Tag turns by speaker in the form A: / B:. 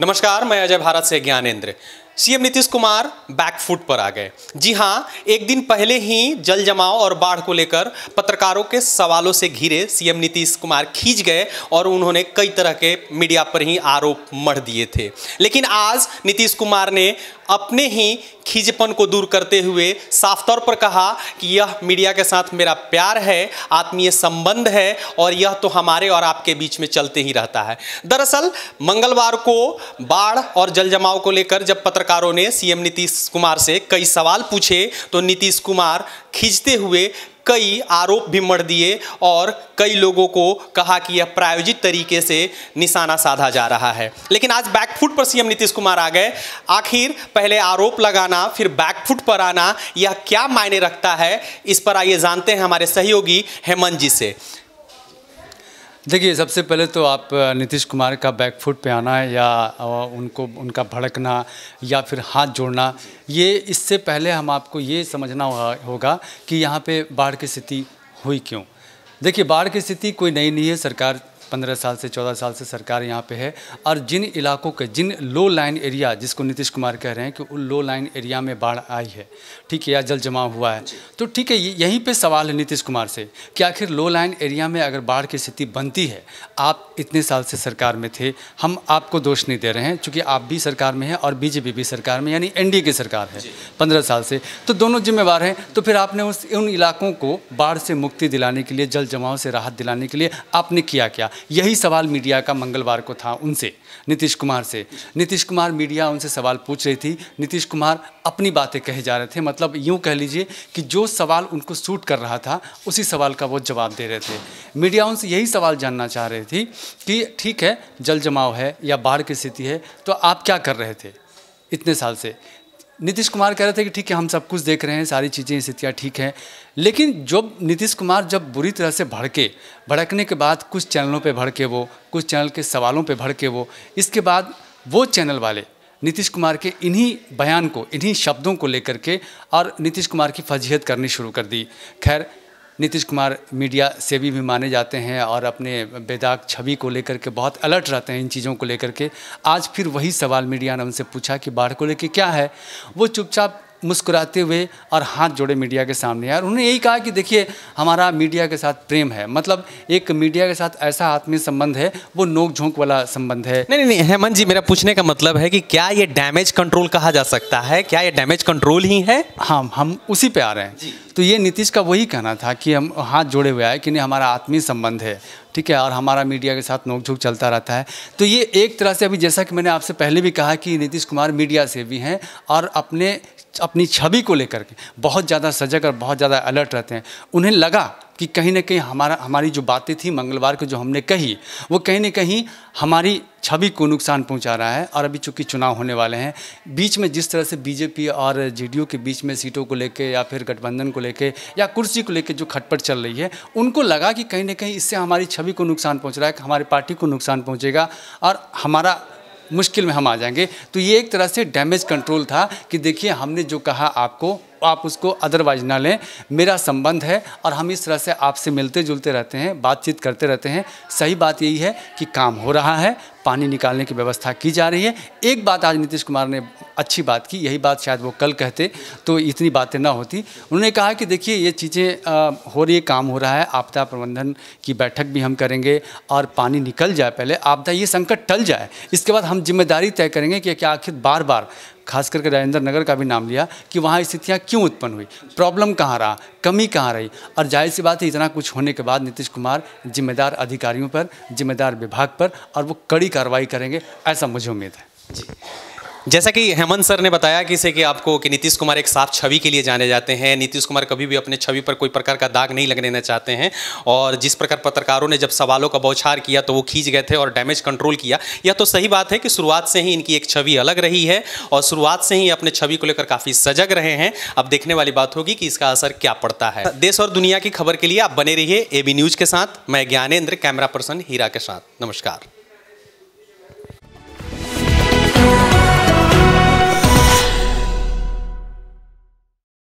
A: नमस्कार मैं अजय भारत से ज्ञानेन्द्र सीएम नीतीश कुमार बैकफुट पर आ गए जी हां एक दिन पहले ही जल जमाव और बाढ़ को लेकर पत्रकारों के सवालों से घिरे सीएम नीतीश कुमार खींच गए और उन्होंने कई तरह के मीडिया पर ही आरोप मढ़ दिए थे लेकिन आज नीतीश कुमार ने अपने ही खींचपन को दूर करते हुए साफ तौर पर कहा कि यह मीडिया के साथ मेरा प्यार है आत्मीय संबंध है और यह तो हमारे और आपके बीच में चलते ही रहता है दरअसल मंगलवार को बाढ़ और जल जमाव को लेकर जब पत्रकार पत्रकारों ने सीएम नीतीश कुमार से कई सवाल पूछे तो नीतीश कुमार खींचते हुए कई आरोप भी मर दिए और कई लोगों को कहा कि यह प्रायोजित तरीके से निशाना साधा जा रहा है लेकिन आज बैकफुट पर सीएम नीतीश कुमार आ गए आखिर पहले आरोप लगाना फिर बैकफुट पर आना यह क्या मायने रखता है इस पर आइए जानते हैं हमारे सहयोगी हेमंत जी से
B: देखिए सबसे पहले तो आप नीतीश कुमार का बैकफुट पे आना या उनको उनका भड़कना या फिर हाथ जोड़ना ये इससे पहले हम आपको ये समझना होगा कि यहाँ पे बाढ़ की स्थिति हुई क्यों देखिए बाढ़ की स्थिति कोई नई नहीं है सरकार पंद्रह साल से चौदह साल से सरकार यहाँ पे है और जिन इलाकों के जिन लो लाइन एरिया जिसको नीतीश कुमार कह रहे हैं कि उन लो लाइन एरिया में बाढ़ आई है ठीक है या जल जमाव हुआ है तो ठीक है यहीं पे सवाल है नीतीश कुमार से कि आखिर लो लाइन एरिया में अगर बाढ़ की स्थिति बनती है आप इतने साल से सरकार में थे हम आपको दोष नहीं दे रहे हैं चूँकि आप भी सरकार में हैं और बीजेपी भी सरकार में यानी एन की सरकार है पंद्रह साल से तो दोनों जिम्मेवार हैं तो फिर आपने उस उन इलाकों को बाढ़ से मुक्ति दिलाने के लिए जल जमाव से राहत दिलाने के लिए आपने किया क्या यही सवाल मीडिया का मंगलवार को था उनसे नीतीश कुमार से नीतीश कुमार मीडिया उनसे सवाल पूछ रही थी नीतीश कुमार अपनी बातें कहे जा रहे थे मतलब यूँ कह लीजिए कि जो सवाल उनको सूट कर रहा था उसी सवाल का वो जवाब दे रहे थे मीडिया उनसे यही सवाल जानना चाह रही थी कि ठीक है जल जमाव है या बाढ़ की स्थिति है तो आप क्या कर रहे थे इतने साल से नीतीश कुमार कह रहे थे कि ठीक है हम सब कुछ देख रहे हैं सारी चीज़ें स्थितियाँ ठीक हैं लेकिन जब नीतीश कुमार जब बुरी तरह से भड़के भड़कने के बाद कुछ चैनलों पे भड़के वो कुछ चैनल के सवालों पे भड़के वो इसके बाद वो चैनल वाले नीतीश कुमार के इन्हीं बयान को इन्हीं शब्दों को लेकर के और नीतीश कुमार की फजीहत करनी शुरू कर दी खैर नीतीश कुमार मीडिया सेवी भी माने जाते हैं और अपने बेदाग छवि को लेकर के बहुत अलर्ट रहते हैं इन चीज़ों को लेकर के आज फिर वही सवाल मीडिया ने उनसे पूछा कि बाढ़ को लेकर क्या है वो चुपचाप मुस्कुराते हुए और हाथ जोड़े मीडिया के सामने आए और उन्होंने यही कहा कि देखिए हमारा मीडिया के साथ प्रेम है मतलब एक मीडिया के साथ ऐसा आत्मीय संबंध है वो नोक झोंक वाला संबंध है
A: नहीं नहीं हेमंत जी मेरा पूछने का मतलब है कि क्या ये डैमेज कंट्रोल कहा जा सकता है क्या ये डैमेज कंट्रोल
B: ही है हाँ हम उसी पे आ रहे हैं तो ये नीतीश का वही कहना था कि हम हाथ जोड़े हुए आए कि नहीं हमारा आत्मीय संबंध है ठीक है और हमारा मीडिया के साथ नोकझोंक चलता रहता है तो ये एक तरह से अभी जैसा कि मैंने आपसे पहले भी कहा कि नीतीश कुमार मीडिया से भी हैं और अपने अपनी छवि को लेकर के बहुत ज़्यादा सजग और बहुत ज़्यादा अलर्ट रहते हैं उन्हें लगा कि कहीं ना कहीं हमारा हमारी जो बातें थी मंगलवार को जो हमने कही वो कहीं ना कहीं हमारी छवि को नुकसान पहुंचा रहा है और अभी चूंकि चुनाव होने वाले हैं बीच में जिस तरह से बीजेपी और जेडीयू के बीच में सीटों को लेके या फिर गठबंधन को लेके या कुर्सी को लेके जो खटपट चल रही है उनको लगा कि कहीं ना कहीं इससे हमारी छवि को नुकसान पहुँच रहा है हमारी पार्टी को नुकसान पहुँचेगा और हमारा मुश्किल में हम आ जाएंगे तो ये एक तरह से डैमेज कंट्रोल था कि देखिए हमने जो कहा आपको आप उसको अदरवाइज ना लें मेरा संबंध है और हम इस तरह से आपसे मिलते जुलते रहते हैं बातचीत करते रहते हैं सही बात यही है कि काम हो रहा है पानी निकालने की व्यवस्था की जा रही है एक बात आज नीतीश कुमार ने अच्छी बात की यही बात शायद वो कल कहते तो इतनी बातें ना होती उन्होंने कहा कि देखिए ये चीज़ें हो रही है काम हो रहा है आपदा प्रबंधन की बैठक भी हम करेंगे और पानी निकल जाए पहले आपदा ये संकट टल जाए इसके बाद हम जिम्मेदारी तय करेंगे कि क्या आखिर बार बार खास करके राजेंद्र नगर का भी नाम लिया कि वहाँ स्थितियाँ क्यों उत्पन्न हुई प्रॉब्लम कहाँ रहा कमी कहाँ रही और जाहिर सी बात है इतना कुछ होने के बाद नीतीश कुमार जिम्मेदार अधिकारियों पर जिम्मेदार विभाग पर और वो कड़ी कार्रवाई करेंगे ऐसा मुझे उम्मीद है जी जैसा कि हेमंत सर ने बताया कि से कि आपको कि नीतीश कुमार
A: एक साफ छवि के लिए जाने जाते हैं नीतीश कुमार कभी भी अपने छवि पर कोई प्रकार का दाग नहीं लगने चाहते हैं और जिस प्रकार पत्रकारों ने जब सवालों का बौछार किया तो वो खींच गए थे और डैमेज कंट्रोल किया यह तो सही बात है कि शुरुआत से ही इनकी एक छवि अलग रही है और शुरुआत से ही अपने छवि को लेकर काफ़ी सजग रहे हैं अब देखने वाली बात होगी कि इसका असर क्या पड़ता है देश और दुनिया की खबर के लिए आप बने रहिए ए न्यूज़ के साथ मैं ज्ञानेन्द्र कैमरा पर्सन हीरा के साथ नमस्कार